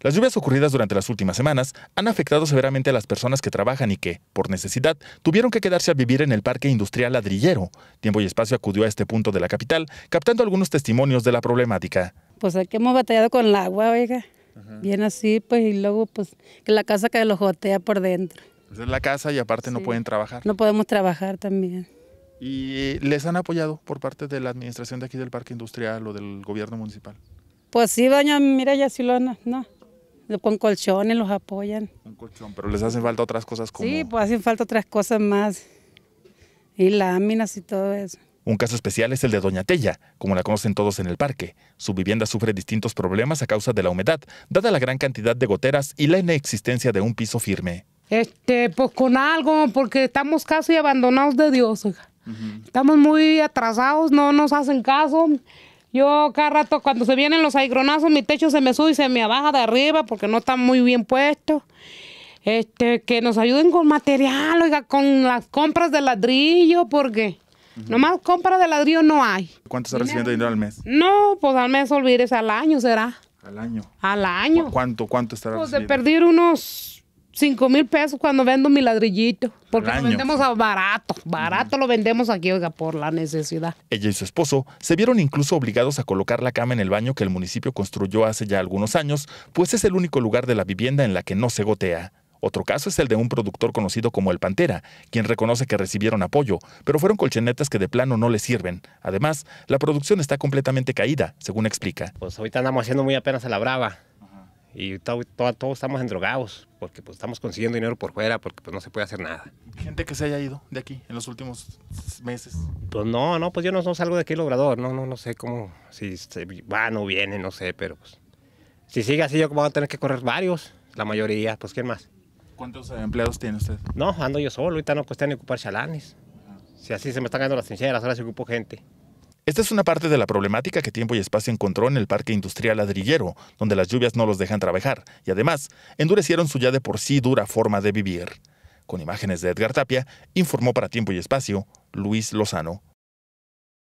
Las lluvias ocurridas durante las últimas semanas han afectado severamente a las personas que trabajan y que, por necesidad, tuvieron que quedarse a vivir en el parque industrial ladrillero. Tiempo y espacio acudió a este punto de la capital, captando algunos testimonios de la problemática. Pues aquí hemos batallado con el agua, oiga. Bien así, pues, y luego, pues, que la casa que lo jotea por dentro. Pues es la casa y aparte no pueden trabajar. No podemos trabajar también. ¿Y les han apoyado por parte de la administración de aquí del parque industrial o del gobierno municipal? Pues sí, doña, mira, ya sí lo no con colchones los apoyan. Un colchón, pero les hacen falta otras cosas como... Sí, pues hacen falta otras cosas más. Y láminas y todo eso. Un caso especial es el de Doña Tella, como la conocen todos en el parque. Su vivienda sufre distintos problemas a causa de la humedad, dada la gran cantidad de goteras y la inexistencia de un piso firme. Este, pues con algo, porque estamos casi abandonados de Dios. Estamos muy atrasados, no nos hacen caso. Yo cada rato cuando se vienen los aigronazos, mi techo se me sube y se me abaja de arriba porque no está muy bien puesto. Este, que nos ayuden con material, oiga, con las compras de ladrillo, porque nomás compras de ladrillo no hay. ¿Cuánto está recibiendo dinero al mes? No, pues al mes olvides, al año será. Al año. Al año. ¿Cuánto, cuánto estará? Pues de perder unos Cinco mil pesos cuando vendo mi ladrillito. Porque lo vendemos a barato. Barato lo vendemos aquí, oiga, por la necesidad. Ella y su esposo se vieron incluso obligados a colocar la cama en el baño que el municipio construyó hace ya algunos años, pues es el único lugar de la vivienda en la que no se gotea. Otro caso es el de un productor conocido como El Pantera, quien reconoce que recibieron apoyo, pero fueron colchonetas que de plano no le sirven. Además, la producción está completamente caída, según explica. Pues ahorita andamos haciendo muy apenas a la brava y todos estamos endrogados porque pues estamos consiguiendo dinero por fuera porque pues no se puede hacer nada. ¿Gente que se haya ido de aquí en los últimos meses? Pues no, no, pues yo no, salgo de aquí logrador, no, no, no sé cómo, si se van o vienen, no sé, pero pues si sigue así yo voy a tener que correr varios, la mayoría, pues ¿quién más? ¿Cuántos eh, empleados tiene usted? No, ando yo solo, ahorita no cuesta ni ocupar chalanes. Si así se me están cayendo las trincheras, ahora se ocupo gente. Esta es una parte de la problemática que Tiempo y Espacio encontró en el Parque Industrial Ladrillero, donde las lluvias no los dejan trabajar, y además endurecieron su ya de por sí dura forma de vivir. Con imágenes de Edgar Tapia, informó para Tiempo y Espacio Luis Lozano.